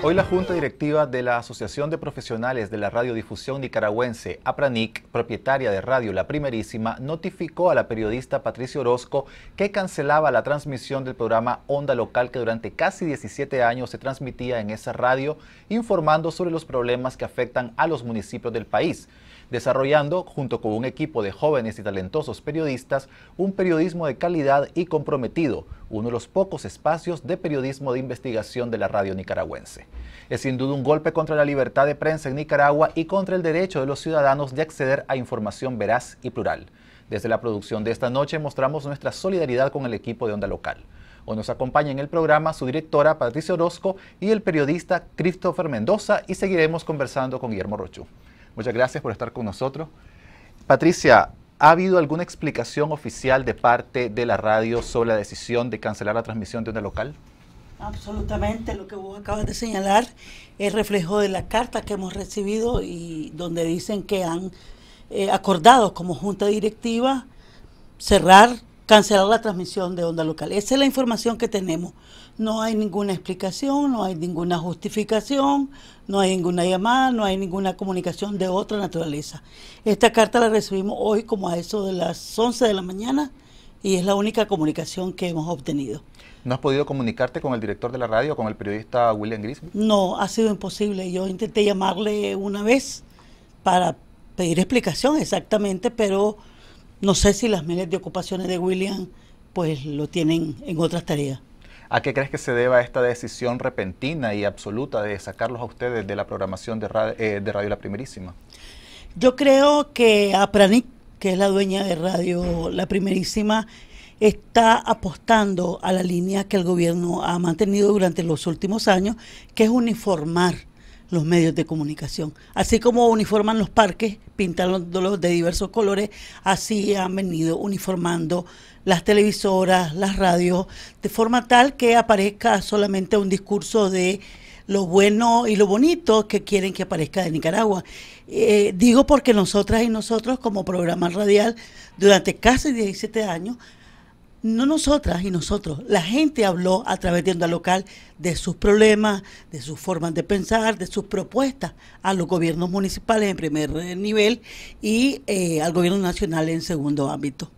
Hoy la Junta Directiva de la Asociación de Profesionales de la Radiodifusión Nicaragüense, APRANIC, propietaria de Radio La Primerísima, notificó a la periodista Patricia Orozco que cancelaba la transmisión del programa Onda Local que durante casi 17 años se transmitía en esa radio, informando sobre los problemas que afectan a los municipios del país desarrollando, junto con un equipo de jóvenes y talentosos periodistas, un periodismo de calidad y comprometido, uno de los pocos espacios de periodismo de investigación de la radio nicaragüense. Es sin duda un golpe contra la libertad de prensa en Nicaragua y contra el derecho de los ciudadanos de acceder a información veraz y plural. Desde la producción de esta noche mostramos nuestra solidaridad con el equipo de Onda Local. Hoy nos acompaña en el programa su directora Patricia Orozco y el periodista Christopher Mendoza y seguiremos conversando con Guillermo Rochu. Muchas gracias por estar con nosotros. Patricia, ¿ha habido alguna explicación oficial de parte de la radio sobre la decisión de cancelar la transmisión de una local? Absolutamente, lo que vos acabas de señalar es reflejo de la carta que hemos recibido y donde dicen que han eh, acordado como junta directiva cerrar cancelar la transmisión de onda local. Esa es la información que tenemos. No hay ninguna explicación, no hay ninguna justificación, no hay ninguna llamada, no hay ninguna comunicación de otra naturaleza. Esta carta la recibimos hoy como a eso de las 11 de la mañana y es la única comunicación que hemos obtenido. ¿No has podido comunicarte con el director de la radio, con el periodista William Gris? No, ha sido imposible. Yo intenté llamarle una vez para pedir explicación exactamente, pero no sé si las miles de ocupaciones de William pues lo tienen en otras tareas. ¿A qué crees que se deba esta decisión repentina y absoluta de sacarlos a ustedes de la programación de, eh, radio, La Primerísima? Yo creo que Apranic, que es la dueña de Radio La Primerísima, está apostando a la línea que el gobierno ha mantenido durante los últimos años, que es uniformar los medios de comunicación. Así como uniforman los parques, pintándolos de diversos colores, así han venido uniformando las televisoras, las radios, de forma tal que aparezca solamente un discurso de lo bueno y lo bonito que quieren que aparezca de Nicaragua. Eh, digo porque nosotras y nosotros como programa radial durante casi 17 años no nosotras y nosotros, la gente habló a través de Onda Local de sus problemas, de sus formas de pensar, de sus propuestas a los gobiernos municipales en primer eh, nivel y eh, al gobierno nacional en segundo ámbito.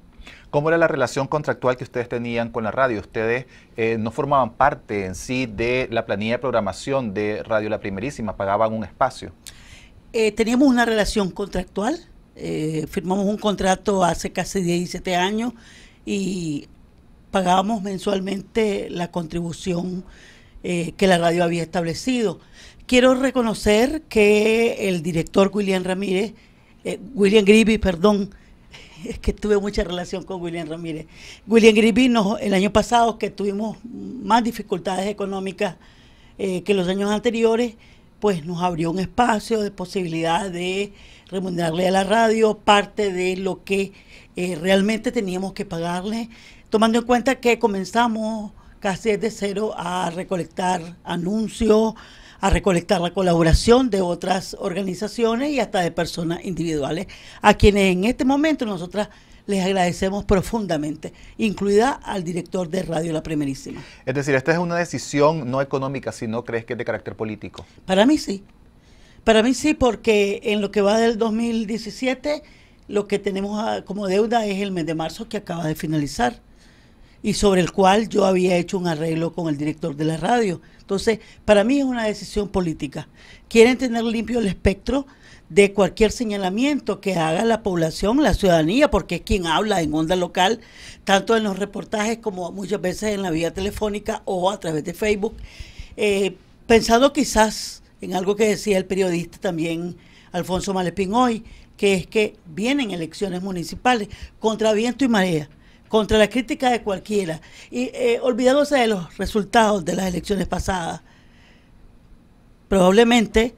¿Cómo era la relación contractual que ustedes tenían con la radio? Ustedes eh, no formaban parte en sí de la planilla de programación de Radio La Primerísima, pagaban un espacio. teníamos una relación contractual, firmamos un contrato hace casi 17 años y pagábamos mensualmente la contribución eh, que la radio había establecido. Quiero reconocer que el director William Ramírez, eh, William Griby, perdón, es que tuve mucha relación con William Ramírez. William Griby, el año pasado que tuvimos más dificultades económicas eh, que los años anteriores, pues nos abrió un espacio de posibilidad de remunerarle a la radio parte de lo que eh, realmente teníamos que pagarle, tomando en cuenta que comenzamos casi desde cero a recolectar anuncios, a recolectar la colaboración de otras organizaciones y hasta de personas individuales, a quienes en este momento nosotras les agradecemos profundamente, incluida al director de Radio La Primerísima. Es decir, esta es una decisión no económica, sino crees que es de carácter político. Para mí sí. Para mí sí, porque en lo que va del 2017, lo que tenemos ah, como deuda es el mes de marzo que acaba de finalizar y sobre el cual yo había hecho un arreglo con el director de la radio. Entonces, para mí es una decisión política. Quieren tener limpio el espectro de cualquier señalamiento que haga la población, la ciudadanía, porque es quien habla en onda local, tanto en los reportajes como muchas veces en la vía telefónica o a través de Facebook, pensado eh, pensando quizás en algo que decía el periodista también Alfonso Malepín hoy, que es que vienen elecciones municipales contra viento y marea contra la crítica de cualquiera, y eh, olvidándose de los resultados de las elecciones pasadas. Probablemente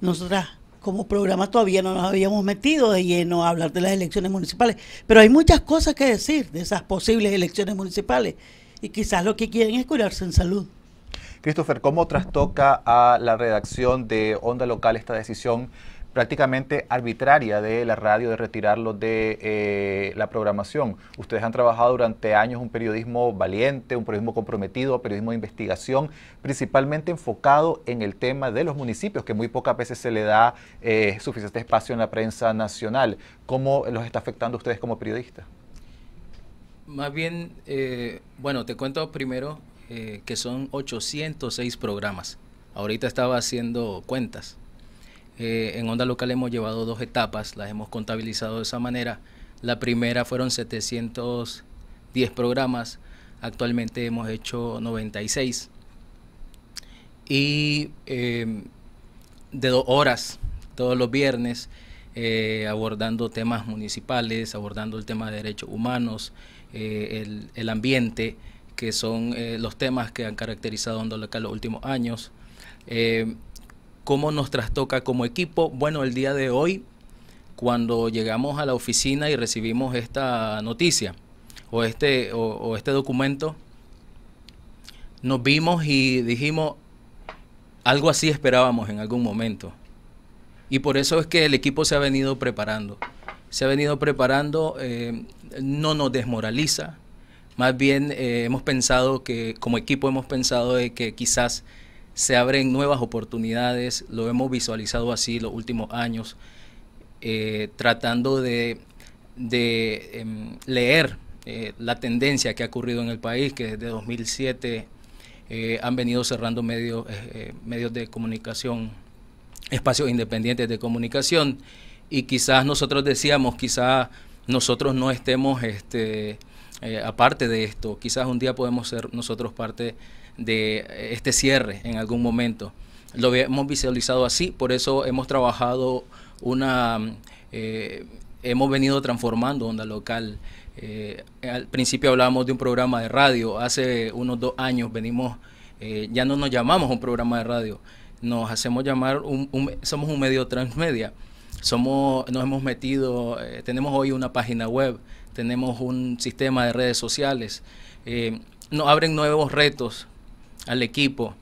nosotras como programa todavía no nos habíamos metido de lleno a hablar de las elecciones municipales, pero hay muchas cosas que decir de esas posibles elecciones municipales y quizás lo que quieren es curarse en salud. Christopher, ¿cómo trastoca a la redacción de Onda Local esta decisión? prácticamente arbitraria de la radio de retirarlo de eh, la programación. Ustedes han trabajado durante años un periodismo valiente, un periodismo comprometido, periodismo de investigación, principalmente enfocado en el tema de los municipios, que muy pocas veces se le da eh, suficiente espacio en la prensa nacional. ¿Cómo los está afectando a ustedes como periodistas? Más bien, eh, bueno, te cuento primero que son 806 programas. Ahorita estaba haciendo cuentas eh, en Onda Local hemos llevado dos etapas, las hemos contabilizado de esa manera. La primera fueron 710 programas, actualmente hemos hecho 96. Y em, de dos horas todos los viernes, eh, abordando temas municipales, abordando el tema de derechos humanos, eh, el, el, ambiente, que son los temas que han caracterizado Onda Local los últimos años. Em, cómo nos trastoca como equipo. Bueno, el día de hoy, cuando llegamos a la oficina y recibimos esta noticia o este, o, este documento, nos vimos y dijimos, algo así esperábamos en algún momento. Y por eso es que el equipo se ha venido preparando. Se ha venido preparando, eh, no nos desmoraliza. Más bien eh, hemos pensado que, como equipo hemos pensado de que quizás se abren nuevas oportunidades, lo hemos visualizado así los últimos años, eh, tratando de, em, leer eh, la tendencia que ha ocurrido en el país, que desde 2007 eh, han venido cerrando medios, medios de comunicación, espacios independientes de comunicación, y quizás nosotros decíamos, quizás nosotros no estemos este, aparte de esto, quizás un día podemos ser nosotros parte de de eh, este cierre en algún momento. Lo hemos visualizado así, por eso hemos trabajado una... Eh, hemos venido transformando onda local. Eh, al principio hablábamos de un programa de radio, hace unos dos años venimos, ya no nos llamamos un programa de radio, nos hacemos llamar, un, somos un medio transmedia, somos, nos hemos metido, tenemos hoy una página web, tenemos un sistema de redes sociales, nos abren nuevos retos al equipo.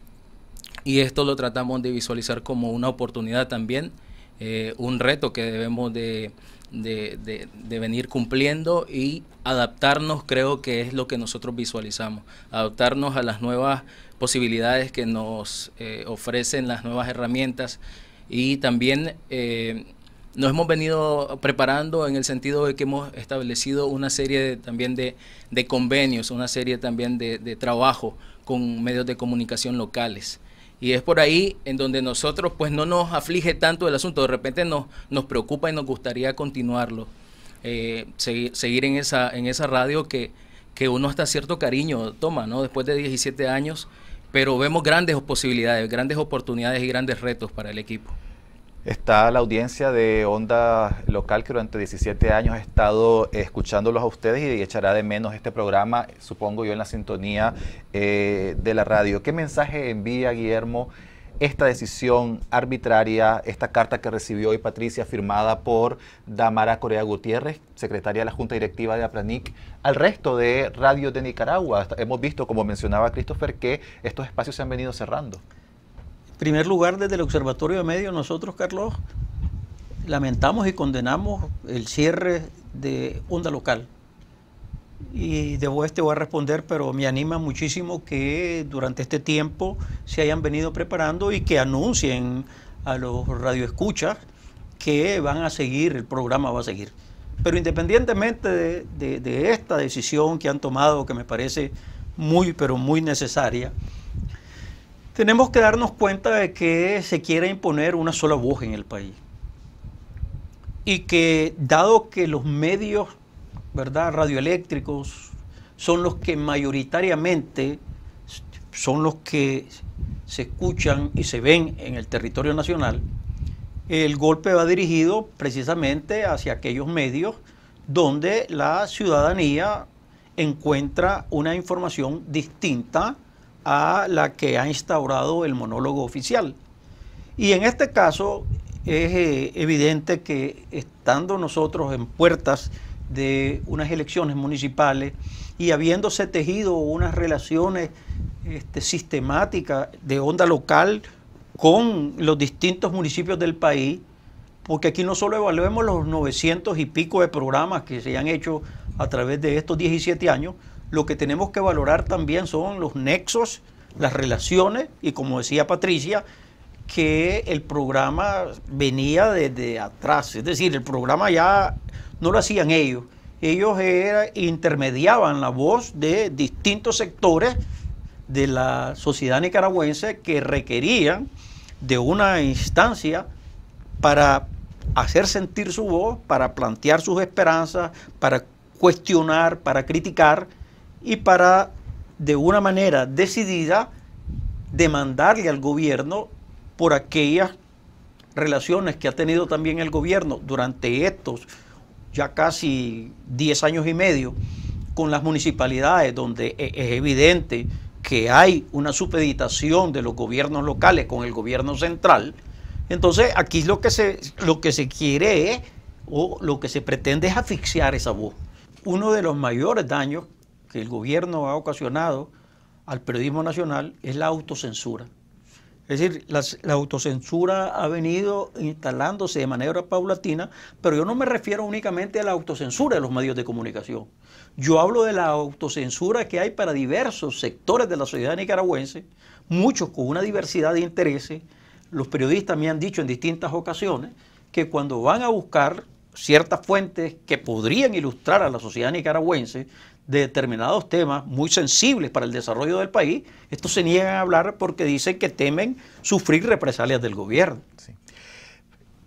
Y esto lo tratamos de visualizar como una oportunidad también, eh, un reto que debemos de, venir cumpliendo y adaptarnos, creo que es lo que nosotros visualizamos, adaptarnos a las nuevas posibilidades que nos eh, ofrecen las nuevas herramientas y también eh, nos hemos venido preparando en el sentido de que hemos establecido una serie de, también de, convenios, una serie también de, trabajo con medios de comunicación locales. Y es por ahí en donde nosotros pues no nos aflige tanto el asunto, de repente nos, preocupa y nos gustaría continuarlo, eh, seguir, en, esa, radio que, uno hasta cierto cariño toma, ¿no? Después de 17 años, pero vemos grandes posibilidades, grandes oportunidades y grandes retos para el equipo. Está la audiencia de Onda Local que durante 17 años ha estado escuchándolos a ustedes y echará de menos este programa, supongo yo, en la sintonía eh, de la radio. ¿Qué mensaje envía Guillermo esta decisión arbitraria, esta carta que recibió hoy Patricia firmada por Damara Corea Gutiérrez, secretaria de la Junta Directiva de APRANIC, al resto de Radio de Nicaragua? Hemos visto, como mencionaba Christopher, que estos espacios se han venido cerrando primer lugar, desde el Observatorio de Medio, nosotros, Carlos, lamentamos y condenamos el cierre de Onda Local. Y de vos voy a responder, pero me anima muchísimo que durante este tiempo se hayan venido preparando y que anuncien a los radioescuchas que van a seguir, el programa va a seguir. Pero independientemente de esta decisión que han tomado, que me parece muy, pero muy necesaria, tenemos que darnos cuenta de que se quiere imponer una sola voz en el país. Y que dado que los medios, ¿verdad?, radioeléctricos son los que mayoritariamente son los que se escuchan y se ven en el territorio nacional, el golpe va dirigido precisamente hacia aquellos medios donde la ciudadanía encuentra una información distinta a la que ha instaurado el monólogo oficial. Y en este caso es eh, evidente que estando nosotros en puertas de unas elecciones municipales y habiéndose tejido unas relaciones este, sistemáticas de onda local con los distintos municipios del país, porque aquí no solo evaluemos los 900 y pico de programas que se han hecho a través de estos 17 años, lo que tenemos que valorar también son los nexos, las relaciones y como decía Patricia, que el programa venía desde atrás, es decir, el programa ya no lo hacían ellos, ellos intermediaban la voz de distintos sectores de la sociedad nicaragüense que requerían de una instancia para hacer sentir su voz, para plantear sus esperanzas, para cuestionar, para criticar y para de una manera decidida demandarle al gobierno por aquellas relaciones que ha tenido también el gobierno durante estos ya casi 10 años y medio con las municipalidades, donde e, es evidente que hay una supeditación de los gobiernos locales con el gobierno central. Entonces, aquí lo que se, lo que se quiere o lo que se pretende es asfixiar esa voz. Uno de los mayores daños que el gobierno ha ocasionado al periodismo nacional es la autocensura. Es decir, la, autocensura ha venido instalándose de manera paulatina, pero yo no me refiero únicamente a la autocensura de los medios de comunicación. Yo hablo de la autocensura que hay para diversos sectores de la sociedad nicaragüense, muchos con una diversidad de intereses. Los periodistas me han dicho en distintas ocasiones que cuando van a buscar ciertas fuentes que podrían ilustrar a la sociedad nicaragüense de determinados temas muy sensibles para el desarrollo del país, estos se niegan a hablar porque dicen que temen sufrir represalias del gobierno.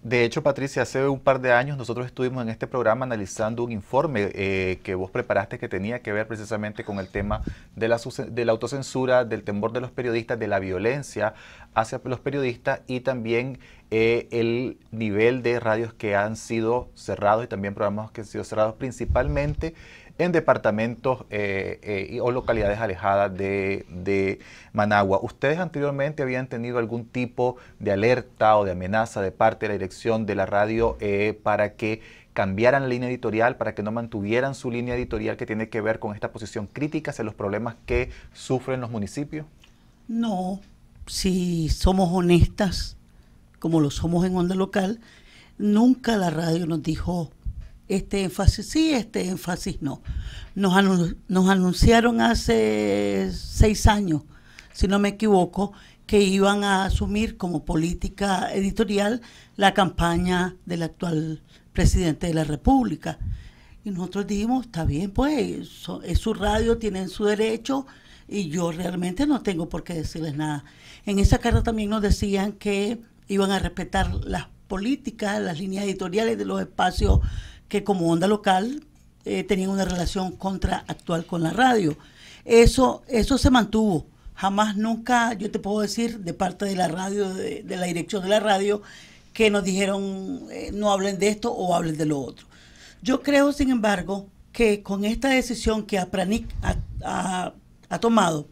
De hecho, Patricia, hace un par de años nosotros estuvimos en este programa analizando un informe eh, que vos preparaste que tenía que ver precisamente con el tema de la, de la autocensura, del temor de los periodistas, de la violencia hacia los periodistas y también eh, el nivel de radios que han sido cerrados y también programas que han sido cerrados principalmente en departamentos eh, eh, o localidades alejadas de, Managua. ¿Ustedes anteriormente habían tenido algún tipo de alerta o de amenaza de parte de la dirección de la radio eh, para que cambiaran la línea editorial, para que no mantuvieran su línea editorial que tiene que ver con esta posición crítica hacia los problemas que sufren los municipios? No, si somos honestas, como lo somos en Onda Local, nunca la radio nos dijo este énfasis sí, este énfasis no. Nos, nos anunciaron hace seis años, si no me equivoco, que iban a asumir como política editorial la campaña del actual presidente de la República. Y nosotros dijimos, está bien, pues, es su radio, tienen su derecho y yo realmente no tengo por qué decirles nada. En esa carta también nos decían que iban a respetar las políticas, las líneas editoriales de los espacios que como onda local eh, tenían una relación contraactual con la radio. Eso, eso se mantuvo. Jamás, nunca, yo te puedo decir, de parte de la radio, de, la dirección de la radio, que nos dijeron eh, no hablen de esto o hablen de lo otro. Yo creo, sin embargo, que con esta decisión que APRANIC ha, ha tomado,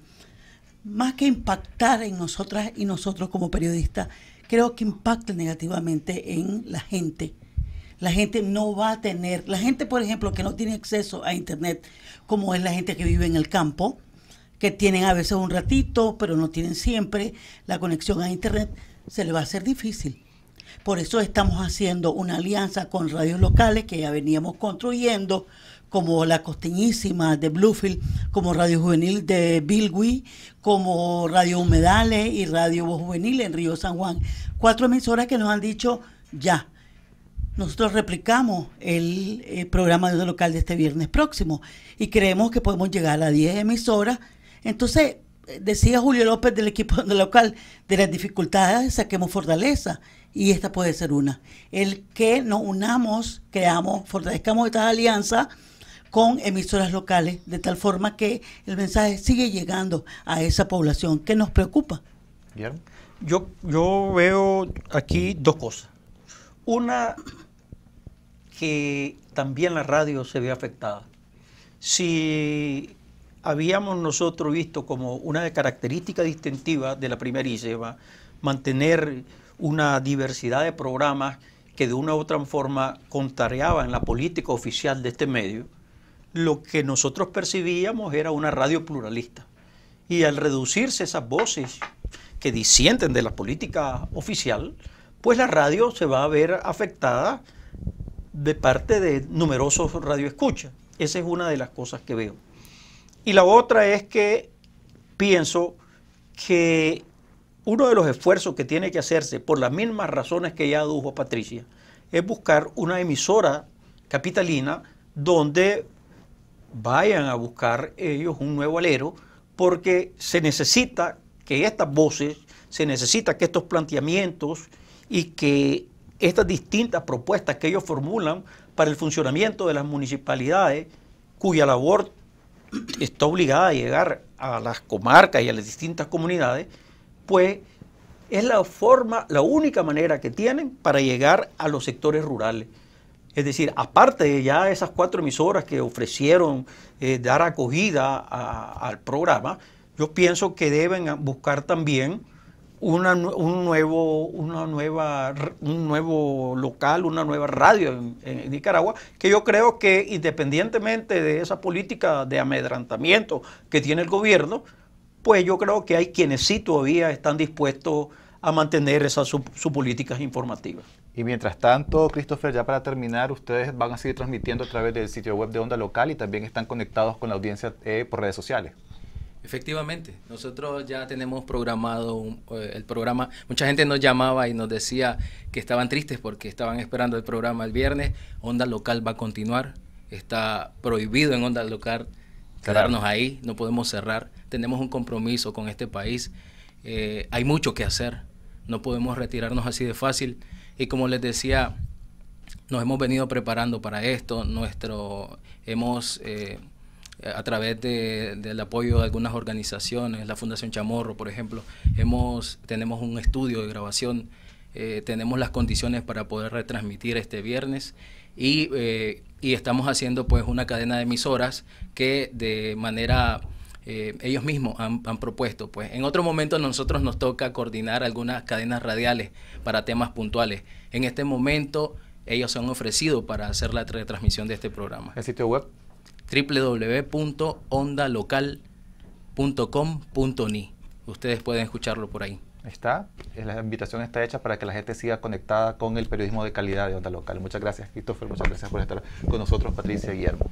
más que impactar en nosotras y nosotros como periodistas, creo que impacta negativamente en la gente la gente no va a tener, la gente, por ejemplo, que no tiene acceso a Internet, como es la gente que vive en el campo, que tienen a veces un ratito, pero no tienen siempre la conexión a Internet, se le va a hacer difícil. Por eso estamos haciendo una alianza con radios locales que ya veníamos construyendo, como La Costeñísima de Bluefield, como Radio Juvenil de Bilwi, como Radio Humedales y Radio Juvenil en Río San Juan. Cuatro emisoras que nos han dicho ya nosotros replicamos el, eh, programa de local de este viernes próximo y creemos que podemos llegar a 10 emisoras. Entonces, eh, decía Julio López del equipo de local, de las dificultades saquemos fortaleza y esta puede ser una. El que nos unamos, creamos, fortalezcamos esta alianza con emisoras locales, de tal forma que el mensaje sigue llegando a esa población que nos preocupa. Yo, yo veo aquí dos cosas. Una que también la radio se ve afectada. Si habíamos nosotros visto como una característica distintiva de la primera primerísima, mantener una diversidad de programas que de una u otra forma contrariaban la política oficial de este medio, lo que nosotros percibíamos era una radio pluralista. Y al reducirse esas voces que disienten de la política oficial, pues la radio se va a ver afectada de parte de numerosos radioescuchas. Esa es una de las cosas que veo. Y la otra es que pienso que uno de los esfuerzos que tiene que hacerse, por las mismas razones que ya adujo Patricia, es buscar una emisora capitalina donde vayan a buscar ellos un nuevo alero, porque se necesita que estas voces, se necesita que estos planteamientos y que estas distintas propuestas que ellos formulan para el funcionamiento de las municipalidades, cuya labor está obligada a llegar a las comarcas y a las distintas comunidades, pues es la forma, la única manera que tienen para llegar a los sectores rurales. Es decir, aparte de ya esas cuatro emisoras que ofrecieron eh, dar acogida al programa, yo pienso que deben buscar también un, nuevo, una nueva, un nuevo local, una nueva radio en, Nicaragua, que yo creo que independientemente de esa política de amedrantamiento que tiene el gobierno, pues yo creo que hay quienes sí todavía están dispuestos a mantener esas sus políticas informativas. Y mientras tanto, Christopher, ya para terminar, ustedes van a seguir transmitiendo a través del sitio web de Onda Local y también están conectados con la audiencia eh, por redes sociales. Efectivamente, nosotros ya tenemos programado eh, el programa. Mucha gente nos llamaba y nos decía que estaban tristes porque estaban esperando el programa el viernes. Onda Local va a continuar. Está prohibido en Onda Local quedarnos ahí. No podemos cerrar. Tenemos un compromiso con este país. Eh, hay mucho que hacer. No podemos retirarnos así de fácil. Y como les decía, nos hemos venido preparando para esto. Nuestro hemos eh, eh, a través del apoyo de algunas organizaciones, la Fundación Chamorro, por ejemplo, tenemos un estudio de grabación, eh, tenemos las condiciones para poder retransmitir este viernes eh, y, estamos haciendo pues una cadena de emisoras que de manera... ellos mismos han, propuesto. Pues en otro momento nosotros nos toca coordinar algunas cadenas radiales para temas puntuales. En este momento ellos se han ofrecido para hacer la retransmisión de este programa. ¿El sitio web? www.ondalocal.com.ni. Ustedes pueden escucharlo por ahí. Está, eh, la invitación está hecha para que la gente siga conectada con el periodismo de calidad de Onda Local. Muchas gracias, Christopher, muchas gracias por estar con nosotros, Patricia y Guillermo.